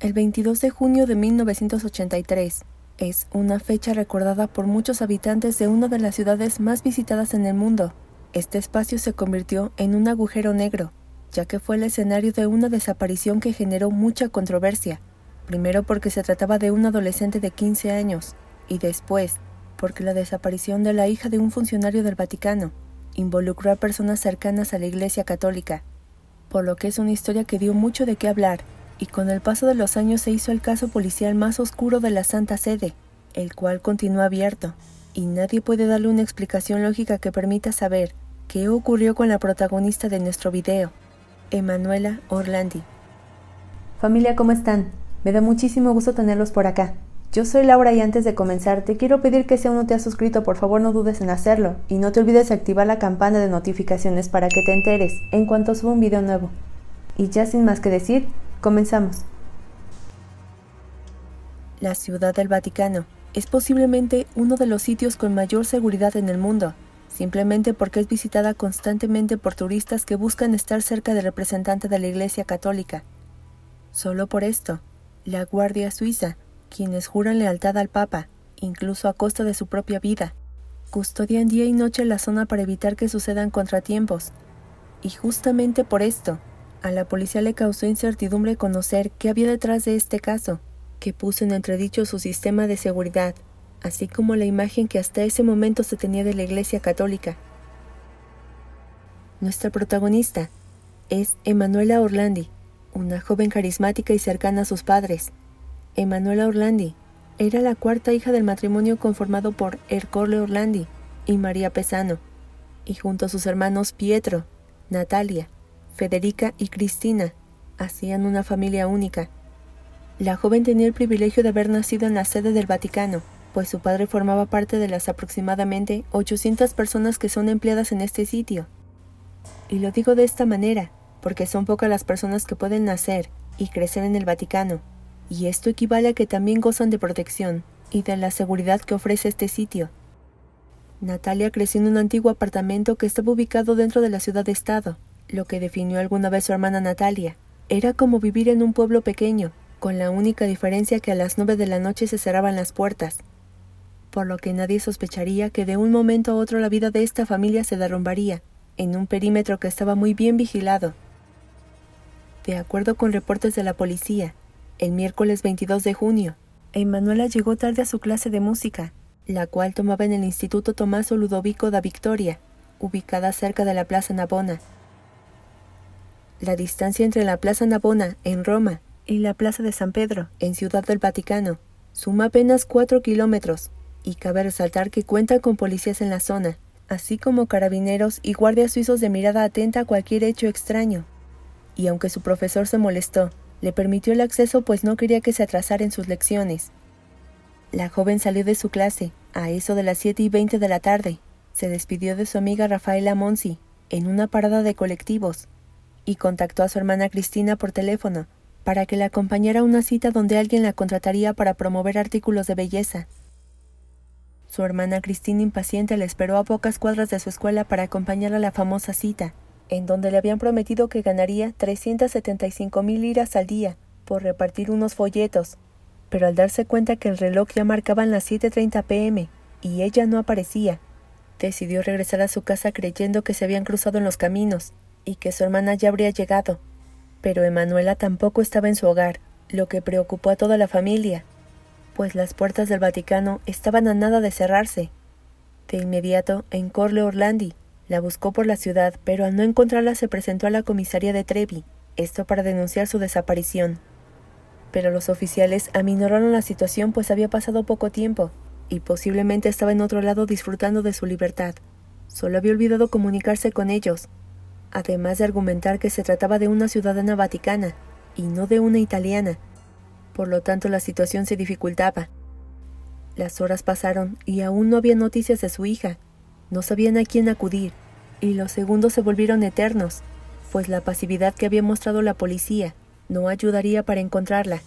El 22 de junio de 1983 es una fecha recordada por muchos habitantes de una de las ciudades más visitadas en el mundo. Este espacio se convirtió en un agujero negro, ya que fue el escenario de una desaparición que generó mucha controversia, primero porque se trataba de un adolescente de 15 años, y después porque la desaparición de la hija de un funcionario del Vaticano involucró a personas cercanas a la Iglesia Católica, por lo que es una historia que dio mucho de qué hablar y con el paso de los años se hizo el caso policial más oscuro de la Santa Sede, el cual continúa abierto, y nadie puede darle una explicación lógica que permita saber qué ocurrió con la protagonista de nuestro video, Emanuela Orlandi. Familia, ¿cómo están? Me da muchísimo gusto tenerlos por acá. Yo soy Laura y antes de comenzar te quiero pedir que si aún no te has suscrito por favor no dudes en hacerlo y no te olvides de activar la campana de notificaciones para que te enteres en cuanto suba un video nuevo. Y ya sin más que decir, Comenzamos. La Ciudad del Vaticano es posiblemente uno de los sitios con mayor seguridad en el mundo, simplemente porque es visitada constantemente por turistas que buscan estar cerca del representante de la Iglesia Católica. Solo por esto, la Guardia Suiza, quienes juran lealtad al Papa, incluso a costa de su propia vida, custodian día y noche la zona para evitar que sucedan contratiempos. Y justamente por esto, a la policía le causó incertidumbre conocer qué había detrás de este caso, que puso en entredicho su sistema de seguridad, así como la imagen que hasta ese momento se tenía de la Iglesia Católica. Nuestra protagonista es Emanuela Orlandi, una joven carismática y cercana a sus padres. Emanuela Orlandi era la cuarta hija del matrimonio conformado por Ercole Orlandi y María Pesano, y junto a sus hermanos Pietro, Natalia, Federica y Cristina hacían una familia única. La joven tenía el privilegio de haber nacido en la sede del Vaticano, pues su padre formaba parte de las aproximadamente 800 personas que son empleadas en este sitio. Y lo digo de esta manera, porque son pocas las personas que pueden nacer y crecer en el Vaticano, y esto equivale a que también gozan de protección y de la seguridad que ofrece este sitio. Natalia creció en un antiguo apartamento que estaba ubicado dentro de la ciudad-estado, lo que definió alguna vez su hermana Natalia era como vivir en un pueblo pequeño, con la única diferencia que a las nueve de la noche se cerraban las puertas, por lo que nadie sospecharía que de un momento a otro la vida de esta familia se derrumbaría, en un perímetro que estaba muy bien vigilado. De acuerdo con reportes de la policía, el miércoles 22 de junio, Emanuela llegó tarde a su clase de música, la cual tomaba en el Instituto Tomás Ludovico da Victoria, ubicada cerca de la Plaza Nabona la distancia entre la Plaza Navona, en Roma, y la Plaza de San Pedro, en Ciudad del Vaticano, suma apenas 4 kilómetros, y cabe resaltar que cuenta con policías en la zona, así como carabineros y guardias suizos de mirada atenta a cualquier hecho extraño. Y aunque su profesor se molestó, le permitió el acceso pues no quería que se atrasara en sus lecciones. La joven salió de su clase, a eso de las 7 y 20 de la tarde. Se despidió de su amiga Rafaela Monsi, en una parada de colectivos, y contactó a su hermana Cristina por teléfono para que la acompañara a una cita donde alguien la contrataría para promover artículos de belleza. Su hermana Cristina impaciente le esperó a pocas cuadras de su escuela para acompañar a la famosa cita, en donde le habían prometido que ganaría 375 mil liras al día por repartir unos folletos, pero al darse cuenta que el reloj ya marcaban las 7.30 pm y ella no aparecía, decidió regresar a su casa creyendo que se habían cruzado en los caminos y que su hermana ya habría llegado, pero Emanuela tampoco estaba en su hogar, lo que preocupó a toda la familia, pues las puertas del Vaticano estaban a nada de cerrarse. De inmediato, Encorle Orlandi la buscó por la ciudad, pero al no encontrarla se presentó a la comisaría de Trevi, esto para denunciar su desaparición. Pero los oficiales aminoraron la situación pues había pasado poco tiempo, y posiblemente estaba en otro lado disfrutando de su libertad. Solo había olvidado comunicarse con ellos, además de argumentar que se trataba de una ciudadana vaticana y no de una italiana. Por lo tanto, la situación se dificultaba. Las horas pasaron y aún no había noticias de su hija. No sabían a quién acudir, y los segundos se volvieron eternos, pues la pasividad que había mostrado la policía no ayudaría para encontrarla.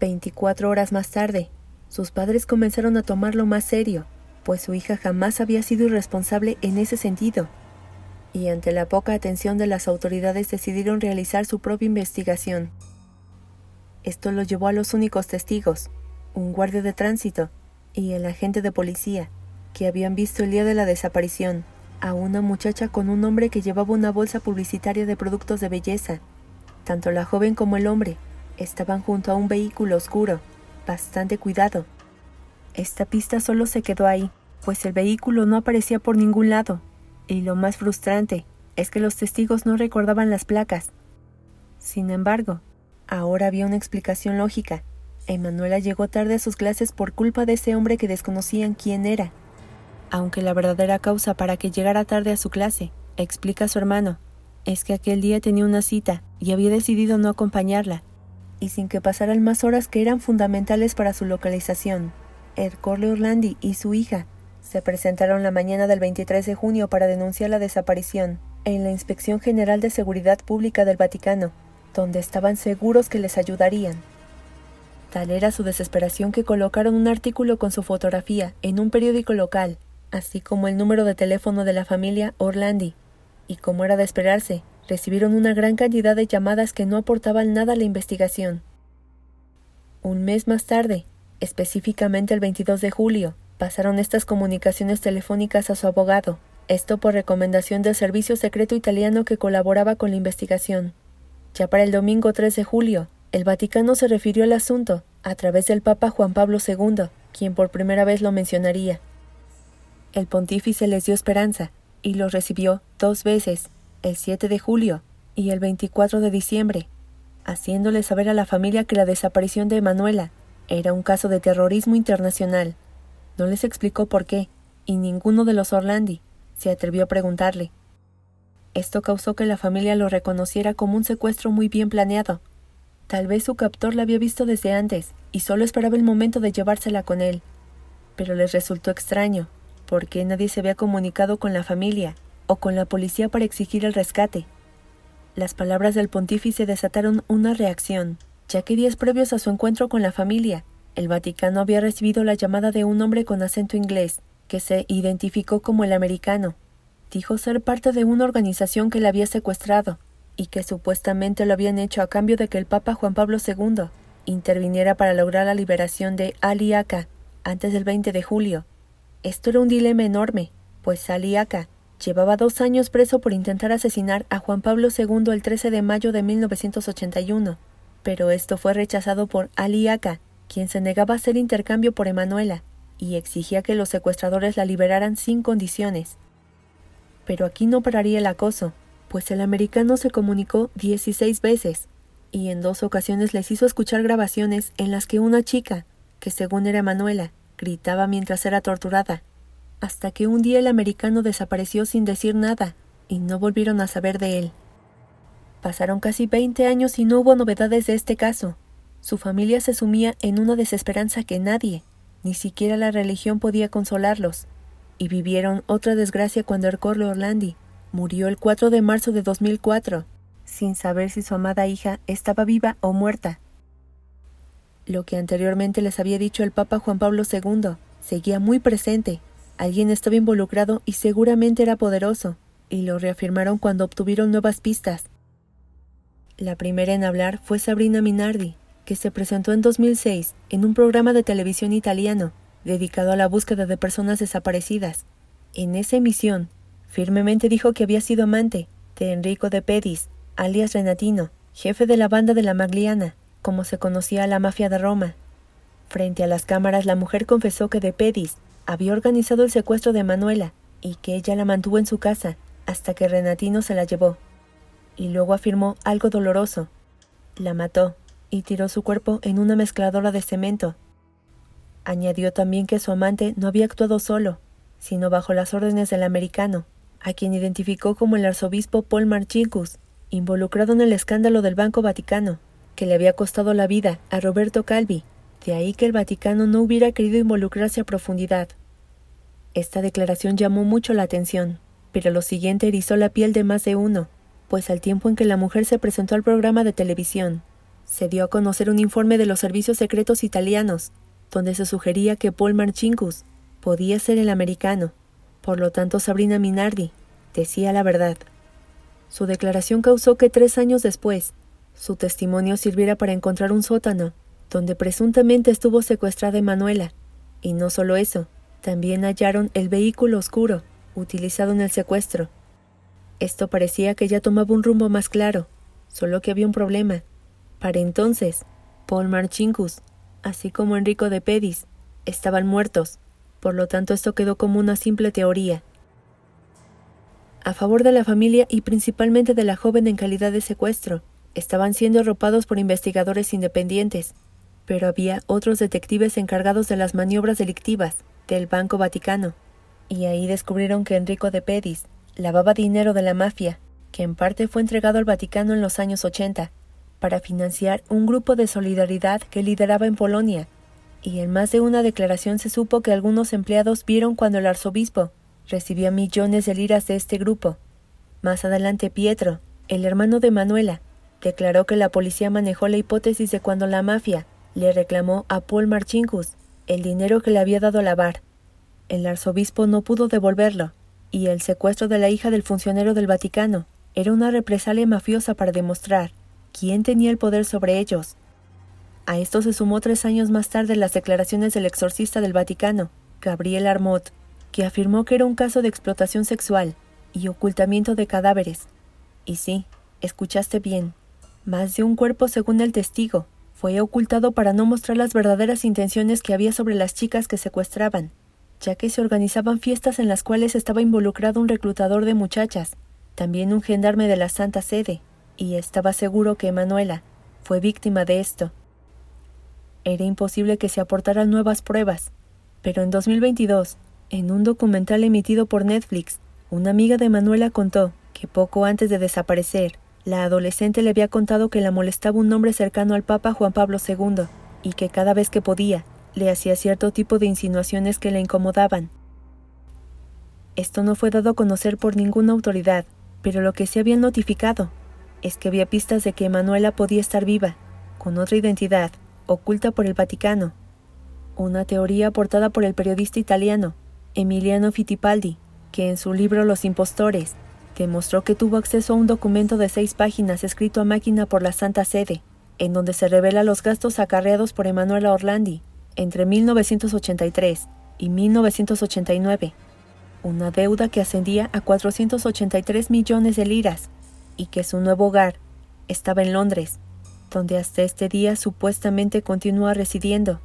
Veinticuatro horas más tarde, sus padres comenzaron a tomarlo más serio, pues su hija jamás había sido irresponsable en ese sentido y ante la poca atención de las autoridades decidieron realizar su propia investigación. Esto lo llevó a los únicos testigos, un guardia de tránsito y el agente de policía, que habían visto el día de la desaparición, a una muchacha con un hombre que llevaba una bolsa publicitaria de productos de belleza. Tanto la joven como el hombre estaban junto a un vehículo oscuro, bastante cuidado. Esta pista solo se quedó ahí, pues el vehículo no aparecía por ningún lado y lo más frustrante es que los testigos no recordaban las placas. Sin embargo, ahora había una explicación lógica. Emanuela llegó tarde a sus clases por culpa de ese hombre que desconocían quién era. Aunque la verdadera causa para que llegara tarde a su clase, explica su hermano, es que aquel día tenía una cita y había decidido no acompañarla, y sin que pasaran más horas que eran fundamentales para su localización. corle Orlandi y su hija se presentaron la mañana del 23 de junio para denunciar la desaparición en la Inspección General de Seguridad Pública del Vaticano, donde estaban seguros que les ayudarían. Tal era su desesperación que colocaron un artículo con su fotografía en un periódico local, así como el número de teléfono de la familia Orlandi, y como era de esperarse, recibieron una gran cantidad de llamadas que no aportaban nada a la investigación. Un mes más tarde, específicamente el 22 de julio, pasaron estas comunicaciones telefónicas a su abogado, esto por recomendación del servicio secreto italiano que colaboraba con la investigación. Ya para el domingo 3 de julio, el Vaticano se refirió al asunto a través del Papa Juan Pablo II, quien por primera vez lo mencionaría. El pontífice les dio esperanza y los recibió dos veces, el 7 de julio y el 24 de diciembre, haciéndole saber a la familia que la desaparición de Emanuela era un caso de terrorismo internacional. No les explicó por qué, y ninguno de los Orlandi se atrevió a preguntarle. Esto causó que la familia lo reconociera como un secuestro muy bien planeado. Tal vez su captor la había visto desde antes y solo esperaba el momento de llevársela con él. Pero les resultó extraño, porque nadie se había comunicado con la familia o con la policía para exigir el rescate. Las palabras del pontífice desataron una reacción, ya que días previos a su encuentro con la familia, el Vaticano había recibido la llamada de un hombre con acento inglés, que se identificó como el americano. Dijo ser parte de una organización que le había secuestrado, y que supuestamente lo habían hecho a cambio de que el Papa Juan Pablo II interviniera para lograr la liberación de Aliaca antes del 20 de julio. Esto era un dilema enorme, pues Aliaca llevaba dos años preso por intentar asesinar a Juan Pablo II el 13 de mayo de 1981, pero esto fue rechazado por Aliaca quien se negaba a hacer intercambio por Emanuela y exigía que los secuestradores la liberaran sin condiciones. Pero aquí no pararía el acoso, pues el americano se comunicó 16 veces y en dos ocasiones les hizo escuchar grabaciones en las que una chica, que según era Emanuela, gritaba mientras era torturada, hasta que un día el americano desapareció sin decir nada y no volvieron a saber de él. Pasaron casi 20 años y no hubo novedades de este caso, su familia se sumía en una desesperanza que nadie, ni siquiera la religión podía consolarlos, y vivieron otra desgracia cuando Ercorlo Orlandi murió el 4 de marzo de 2004, sin saber si su amada hija estaba viva o muerta. Lo que anteriormente les había dicho el Papa Juan Pablo II seguía muy presente. Alguien estaba involucrado y seguramente era poderoso, y lo reafirmaron cuando obtuvieron nuevas pistas. La primera en hablar fue Sabrina Minardi, que se presentó en 2006 en un programa de televisión italiano dedicado a la búsqueda de personas desaparecidas. En esa emisión, firmemente dijo que había sido amante de Enrico de Pedis, alias Renatino, jefe de la banda de la Magliana, como se conocía a la mafia de Roma. Frente a las cámaras, la mujer confesó que de Pedis había organizado el secuestro de Manuela y que ella la mantuvo en su casa hasta que Renatino se la llevó. Y luego afirmó algo doloroso. La mató y tiró su cuerpo en una mezcladora de cemento. Añadió también que su amante no había actuado solo, sino bajo las órdenes del americano, a quien identificó como el arzobispo Paul Marchinkus, involucrado en el escándalo del Banco Vaticano, que le había costado la vida a Roberto Calvi, de ahí que el Vaticano no hubiera querido involucrarse a profundidad. Esta declaración llamó mucho la atención, pero lo siguiente erizó la piel de más de uno, pues al tiempo en que la mujer se presentó al programa de televisión, se dio a conocer un informe de los servicios secretos italianos, donde se sugería que Paul Marchinkus podía ser el americano. Por lo tanto, Sabrina Minardi decía la verdad. Su declaración causó que tres años después, su testimonio sirviera para encontrar un sótano, donde presuntamente estuvo secuestrada Emanuela. Y no solo eso, también hallaron el vehículo oscuro utilizado en el secuestro. Esto parecía que ya tomaba un rumbo más claro, solo que había un problema. Para entonces, Paul Marchinkus, así como Enrico de Pedis, estaban muertos, por lo tanto esto quedó como una simple teoría. A favor de la familia y principalmente de la joven en calidad de secuestro, estaban siendo arropados por investigadores independientes, pero había otros detectives encargados de las maniobras delictivas del Banco Vaticano, y ahí descubrieron que Enrico de Pedis lavaba dinero de la mafia, que en parte fue entregado al Vaticano en los años 80, para financiar un grupo de solidaridad que lideraba en Polonia, y en más de una declaración se supo que algunos empleados vieron cuando el arzobispo recibía millones de liras de este grupo. Más adelante Pietro, el hermano de Manuela, declaró que la policía manejó la hipótesis de cuando la mafia le reclamó a Paul Marchinkus el dinero que le había dado Lavar. El arzobispo no pudo devolverlo, y el secuestro de la hija del funcionario del Vaticano era una represalia mafiosa para demostrar ¿Quién tenía el poder sobre ellos? A esto se sumó tres años más tarde las declaraciones del exorcista del Vaticano, Gabriel Armot, que afirmó que era un caso de explotación sexual y ocultamiento de cadáveres. Y sí, escuchaste bien. Más de un cuerpo, según el testigo, fue ocultado para no mostrar las verdaderas intenciones que había sobre las chicas que secuestraban, ya que se organizaban fiestas en las cuales estaba involucrado un reclutador de muchachas, también un gendarme de la Santa Sede, y estaba seguro que Manuela fue víctima de esto. Era imposible que se aportaran nuevas pruebas, pero en 2022, en un documental emitido por Netflix, una amiga de Manuela contó que poco antes de desaparecer, la adolescente le había contado que la molestaba un hombre cercano al Papa Juan Pablo II y que cada vez que podía le hacía cierto tipo de insinuaciones que le incomodaban. Esto no fue dado a conocer por ninguna autoridad, pero lo que se había notificado es que había pistas de que Emanuela podía estar viva, con otra identidad, oculta por el Vaticano. Una teoría aportada por el periodista italiano, Emiliano Fittipaldi, que en su libro Los Impostores, demostró que tuvo acceso a un documento de seis páginas escrito a máquina por la Santa Sede, en donde se revela los gastos acarreados por Emanuela Orlandi entre 1983 y 1989, una deuda que ascendía a 483 millones de liras, y que su nuevo hogar estaba en Londres, donde hasta este día supuestamente continúa residiendo.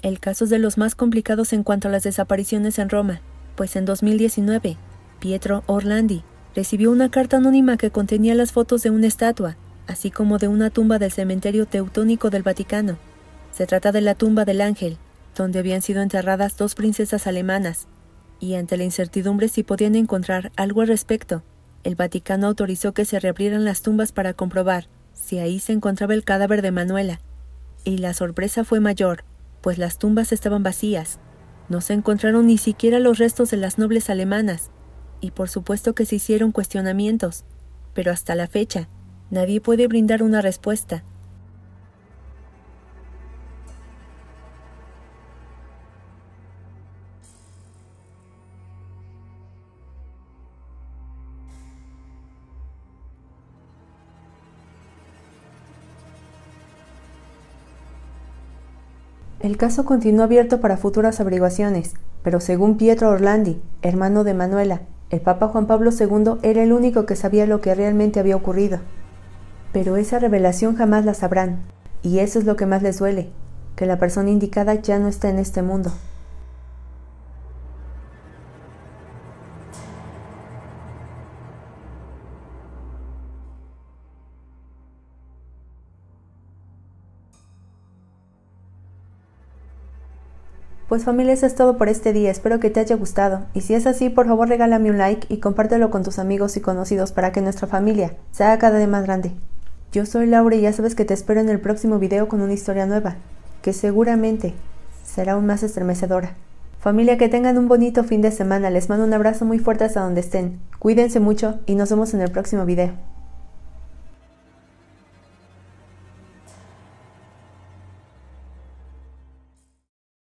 El caso es de los más complicados en cuanto a las desapariciones en Roma, pues en 2019, Pietro Orlandi recibió una carta anónima que contenía las fotos de una estatua, así como de una tumba del cementerio teutónico del Vaticano. Se trata de la tumba del ángel, donde habían sido enterradas dos princesas alemanas, y ante la incertidumbre si podían encontrar algo al respecto, el Vaticano autorizó que se reabrieran las tumbas para comprobar si ahí se encontraba el cadáver de Manuela. Y la sorpresa fue mayor, pues las tumbas estaban vacías. No se encontraron ni siquiera los restos de las nobles alemanas, y por supuesto que se hicieron cuestionamientos, pero hasta la fecha nadie puede brindar una respuesta. El caso continuó abierto para futuras averiguaciones, pero según Pietro Orlandi, hermano de Manuela, el Papa Juan Pablo II era el único que sabía lo que realmente había ocurrido. Pero esa revelación jamás la sabrán, y eso es lo que más les duele, que la persona indicada ya no está en este mundo. Pues familia, eso es todo por este día, espero que te haya gustado. Y si es así, por favor regálame un like y compártelo con tus amigos y conocidos para que nuestra familia sea cada vez más grande. Yo soy Laura y ya sabes que te espero en el próximo video con una historia nueva, que seguramente será aún más estremecedora. Familia, que tengan un bonito fin de semana, les mando un abrazo muy fuerte hasta donde estén, cuídense mucho y nos vemos en el próximo video.